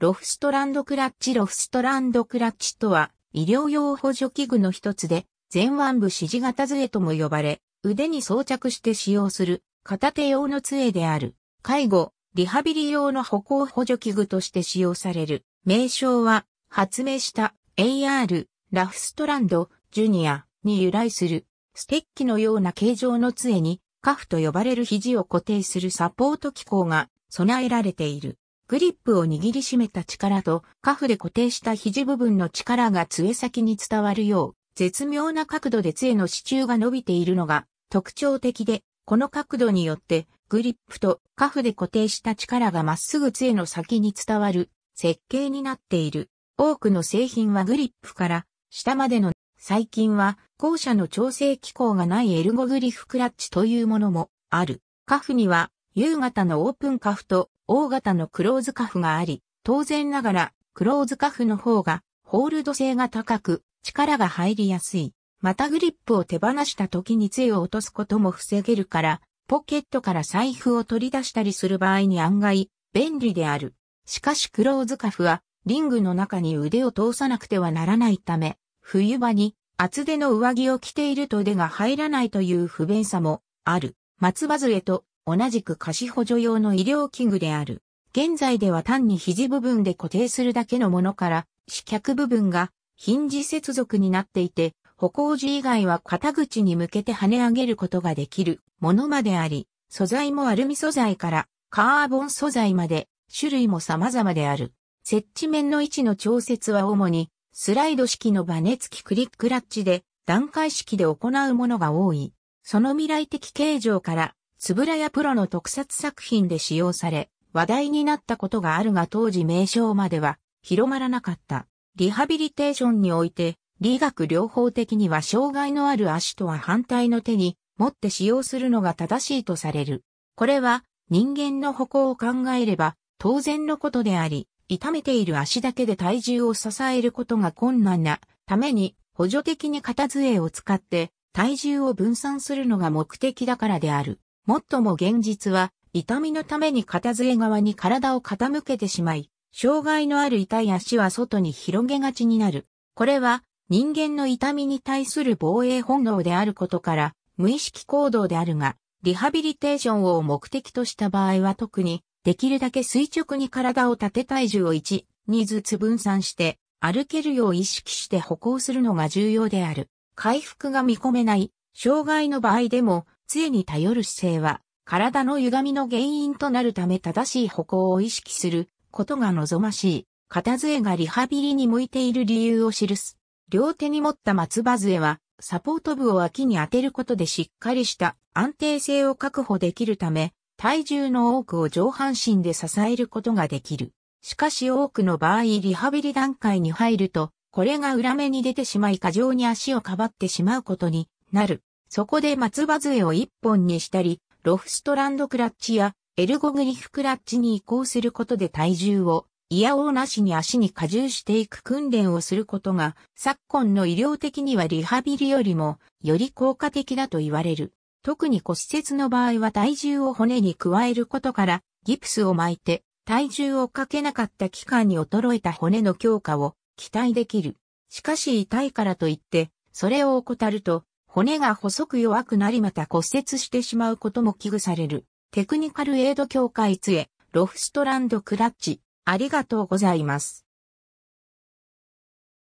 ロフストランドクラッチロフストランドクラッチとは、医療用補助器具の一つで、前腕部指示型杖とも呼ばれ、腕に装着して使用する、片手用の杖である、介護、リハビリ用の歩行補助器具として使用される。名称は、発明した AR、ラフストランド、ジュニアに由来する、ステッキのような形状の杖に、カフと呼ばれる肘を固定するサポート機構が備えられている。グリップを握りしめた力と、カフで固定した肘部分の力が杖先に伝わるよう、絶妙な角度で杖の支柱が伸びているのが特徴的で、この角度によってグリップとカフで固定した力がまっすぐ杖の先に伝わる設計になっている。多くの製品はグリップから下までの最近は後者の調整機構がないエルゴグリフクラッチというものもある。カフには夕方のオープンカフと大型のクローズカフがあり、当然ながらクローズカフの方がホールド性が高く力が入りやすい。またグリップを手放した時に杖を落とすことも防げるから、ポケットから財布を取り出したりする場合に案外便利である。しかしクローズカフはリングの中に腕を通さなくてはならないため、冬場に厚手の上着を着ていると腕が入らないという不便さもある。松葉杖と同じく貸し補助用の医療器具である。現在では単に肘部分で固定するだけのものから、四脚部分がヒンジ接続になっていて、歩行時以外は肩口に向けて跳ね上げることができるものまであり、素材もアルミ素材からカーボン素材まで種類も様々である。設置面の位置の調節は主にスライド式のバネ付きクリックラッチで段階式で行うものが多い。その未来的形状からつぶらやプロの特撮作品で使用され、話題になったことがあるが当時名称までは広まらなかった。リハビリテーションにおいて、理学療法的には障害のある足とは反対の手に持って使用するのが正しいとされる。これは人間の歩行を考えれば当然のことであり、痛めている足だけで体重を支えることが困難なために補助的に片杖を使って体重を分散するのが目的だからである。もっとも現実は、痛みのために片杖側に体を傾けてしまい、障害のある痛い足は外に広げがちになる。これは、人間の痛みに対する防衛本能であることから、無意識行動であるが、リハビリテーションを目的とした場合は特に、できるだけ垂直に体を立て体重を1、2ずつ分散して、歩けるよう意識して歩行するのが重要である。回復が見込めない、障害の場合でも、杖に頼る姿勢は、体の歪みの原因となるため正しい歩行を意識することが望ましい。片杖がリハビリに向いている理由を記す。両手に持った松葉杖は、サポート部を脇に当てることでしっかりした安定性を確保できるため、体重の多くを上半身で支えることができる。しかし多くの場合リハビリ段階に入ると、これが裏目に出てしまい過剰に足をかばってしまうことになる。そこで松葉杖を一本にしたり、ロフストランドクラッチやエルゴグリフクラッチに移行することで体重を、イヤおうなしに足に加重していく訓練をすることが、昨今の医療的にはリハビリよりも、より効果的だと言われる。特に骨折の場合は体重を骨に加えることから、ギプスを巻いて、体重をかけなかった期間に衰えた骨の強化を期待できる。しかし痛いからといって、それを怠ると、骨が細く弱くなりまた骨折してしまうことも危惧される。テクニカルエイド協会杖、ロフストランドクラッチ、ありがとうございます。